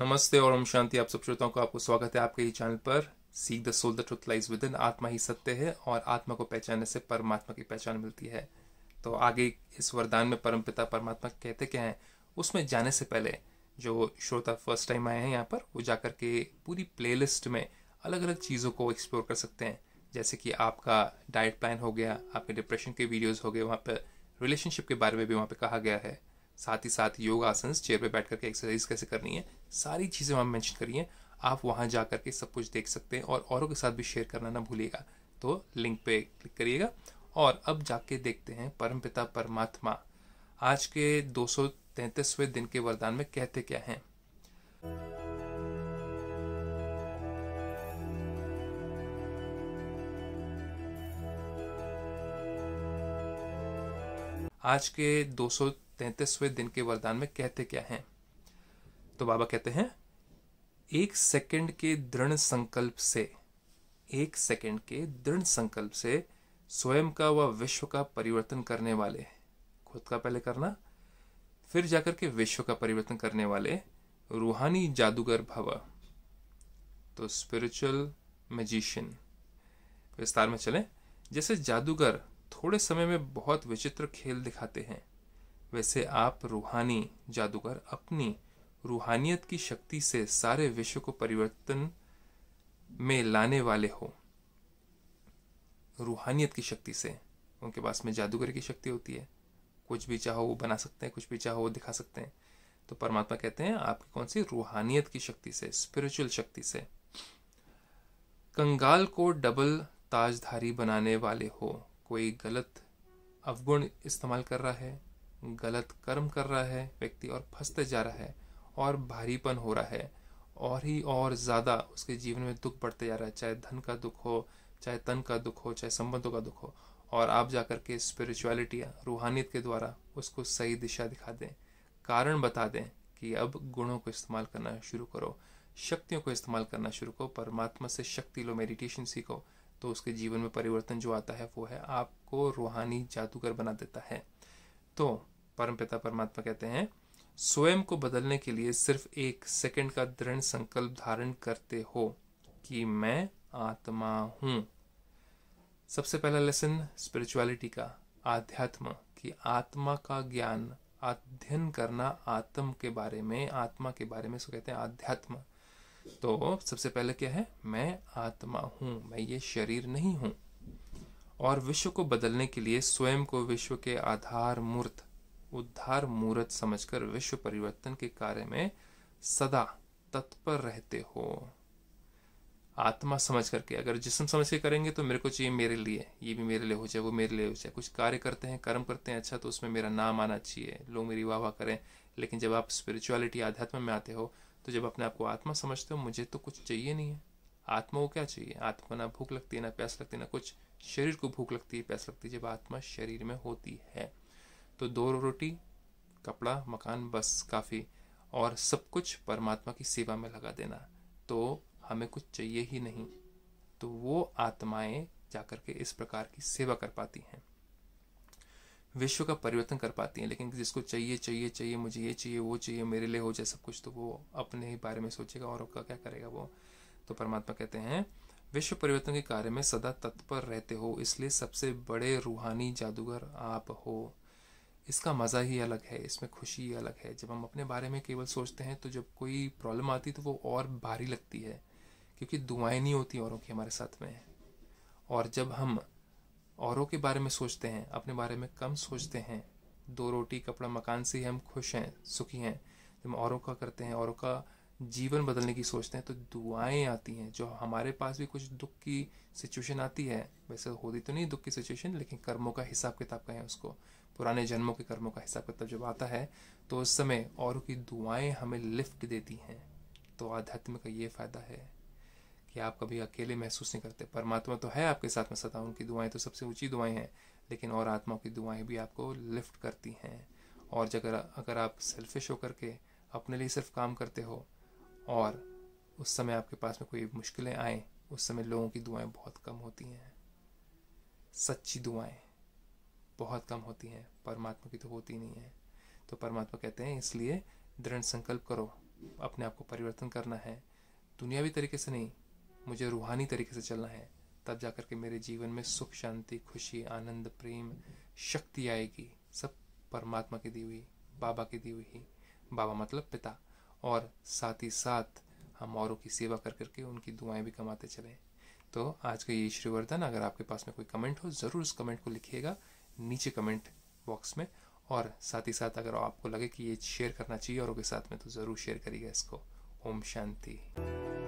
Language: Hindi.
नमस्ते और ओम शांति आप सब श्रोताओं को आपको स्वागत है आपके ही चैनल पर सीख the soul the truth lies within आत्मा ही सत्य है और आत्मा को पहचानने से परमात्मा की पहचान मिलती है तो आगे इस वरदान में परमपिता परमात्मा कहते क्या हैं उसमें जाने से पहले जो श्रोता फर्स्ट टाइम आए हैं यहाँ पर वो जा के पूरी प्लेलिस्ट में अलग अलग चीज़ों को एक्सप्लोर कर सकते हैं जैसे कि आपका डाइट प्लान हो गया आपके डिप्रेशन के वीडियोस हो गए वहाँ पर रिलेशनशिप के बारे में भी वहाँ पर कहा गया है साथ ही साथ योग आसन चेयर पे बैठ करके एक्सरसाइज कैसे करनी है सारी चीज़ें वहाँ मैंशन करी हैं आप वहाँ जा करके के सब कुछ देख सकते हैं और औरों के साथ भी शेयर करना ना भूलिएगा तो लिंक पे क्लिक करिएगा और अब जाके देखते हैं परमपिता परमात्मा आज के 233वें दिन के वरदान में कहते क्या हैं आज के 233वें दिन के वरदान में कहते क्या हैं तो बाबा कहते हैं एक सेकंड के दृढ़ संकल्प से एक सेकंड के दृढ़ संकल्प से स्वयं का व विश्व का परिवर्तन करने वाले खुद का पहले करना फिर जाकर के विश्व का परिवर्तन करने वाले रूहानी जादूगर भव तो स्पिरिचुअल मैजिशियन विस्तार में चलें जैसे जादूगर थोड़े समय में बहुत विचित्र खेल दिखाते हैं वैसे आप रूहानी जादूगर अपनी रूहानियत की शक्ति से सारे विश्व को परिवर्तन में लाने वाले हो रूहानियत की शक्ति से उनके पास में जादूगर की शक्ति होती है कुछ भी चाहो वो बना सकते हैं कुछ भी चाहो वो दिखा सकते हैं तो परमात्मा कहते हैं आपकी कौन सी रूहानियत की शक्ति से स्पिरिचुअल शक्ति से कंगाल को डबल ताजधारी बनाने वाले हो कोई गलत अवगुण इस्तेमाल कर रहा है गलत कर्म कर रहा है व्यक्ति और फंसते जा रहा है और भारीपन हो रहा है और ही और ज़्यादा उसके जीवन में दुख बढ़ते जा रहा है चाहे धन का दुख हो चाहे तन का दुख हो चाहे संबंधों का दुख हो और आप जाकर के स्पिरिचुअलिटी रूहानियत के द्वारा उसको सही दिशा दिखा दें कारण बता दें कि अब गुणों को इस्तेमाल करना शुरू करो शक्तियों को इस्तेमाल करना शुरू करो परमात्मा से शक्ति लो मेडिटेशन सीखो तो उसके जीवन में परिवर्तन जो आता है वो है आपको रूहानी जादूगर बना देता है तो परमपिता परमात्मा कहते हैं स्वयं को बदलने के लिए सिर्फ एक सेकंड का दृढ़ संकल्प धारण करते हो कि मैं आत्मा हूं सबसे पहला लेसन स्पिरिचुअलिटी का आध्यात्म कि आत्मा का ज्ञान अध्ययन करना आत्म के बारे में आत्मा के बारे में इसको कहते हैं आध्यात्म तो सबसे पहले क्या है मैं आत्मा हूं मैं ये शरीर नहीं हूं और विश्व को बदलने के लिए स्वयं को विश्व के आधार मूर्त उद्धार मूर्त समझकर विश्व परिवर्तन के कार्य में सदा तत्पर रहते हो आत्मा समझ करके अगर जिसम समझ के करेंगे तो मेरे को चाहिए मेरे लिए ये भी मेरे लिए हो जाए वो मेरे लिए हो जाए कुछ कार्य करते हैं कर्म करते हैं अच्छा तो उसमें मेरा नाम आना चाहिए लोग मेरी वाह वाह करें लेकिन जब आप स्पिरिचुअलिटी आध्यात्म में आते हो तो जब अपने आप को आत्मा समझते हो मुझे तो कुछ चाहिए नहीं है आत्मा को क्या चाहिए आत्मा ना भूख लगती है ना प्यास लगती है ना कुछ शरीर को भूख लगती है प्यास लगती है जब आत्मा शरीर में होती है तो दो रोटी कपड़ा मकान बस काफ़ी और सब कुछ परमात्मा की सेवा में लगा देना तो हमें कुछ चाहिए ही नहीं तो वो आत्माएं जाकर के इस प्रकार की सेवा कर पाती हैं विश्व का परिवर्तन कर पाती हैं लेकिन जिसको चाहिए चाहिए चाहिए मुझे ये चाहिए वो चाहिए मेरे लिए हो जाए सब कुछ तो वो अपने ही बारे में सोचेगा और का क्या करेगा वो तो परमात्मा कहते हैं विश्व परिवर्तन के कार्य में सदा तत्पर रहते हो इसलिए सबसे बड़े रूहानी जादूगर आप हो इसका मज़ा ही अलग है इसमें खुशी ही अलग है जब हम अपने बारे में केवल सोचते हैं तो जब कोई प्रॉब्लम आती है तो वो और भारी लगती है क्योंकि दुआएं नहीं होती औरों की हमारे साथ में और जब हम औरों के बारे में सोचते हैं अपने बारे में कम सोचते हैं दो रोटी कपड़ा मकान से ही हम खुश हैं सुखी हैं जब हम औरों का करते हैं औरों का जीवन बदलने की सोचते हैं तो दुआएं आती हैं जो हमारे पास भी कुछ दुख की सिचुएशन आती है वैसे होती तो नहीं दुख की सिचुएशन लेकिन कर्मों का हिसाब किताब कहें उसको पुराने जन्मों के कर्मों का हिसाब किताब जब आता है तो उस समय औरों की दुआएं हमें लिफ्ट देती हैं तो आध्यात्म का ये फायदा है कि आप कभी अकेले महसूस नहीं करते परमात्मा तो है आपके साथ में सदा उनकी दुआएं तो सबसे ऊंची दुआएं हैं लेकिन और आत्माओं की दुआएं भी आपको लिफ्ट करती हैं और जगह अगर आप सेल्फिश होकर के अपने लिए सिर्फ काम करते हो और उस समय आपके पास में कोई मुश्किलें आए उस समय लोगों की दुआएं बहुत कम होती हैं सच्ची दुआएं बहुत कम होती हैं परमात्मा की तो होती नहीं है तो परमात्मा कहते हैं इसलिए दृढ़ संकल्प करो अपने आप को परिवर्तन करना है दुनियावी तरीके से नहीं मुझे रूहानी तरीके से चलना है तब जा करके के मेरे जीवन में सुख शांति खुशी आनंद प्रेम शक्ति आएगी सब परमात्मा की दी हुई बाबा की दी हुई ही बाबा मतलब पिता और साथ ही साथ हम औरों की सेवा कर करके उनकी दुआएं भी कमाते चलें तो आज का ये श्रीवर्धन अगर आपके पास में कोई कमेंट हो ज़रूर उस कमेंट को लिखिएगा नीचे कमेंट बॉक्स में और साथ ही साथ अगर आपको लगे कि ये शेयर करना चाहिए औरों के साथ में तो ज़रूर शेयर करिएगा इसको ओम शांति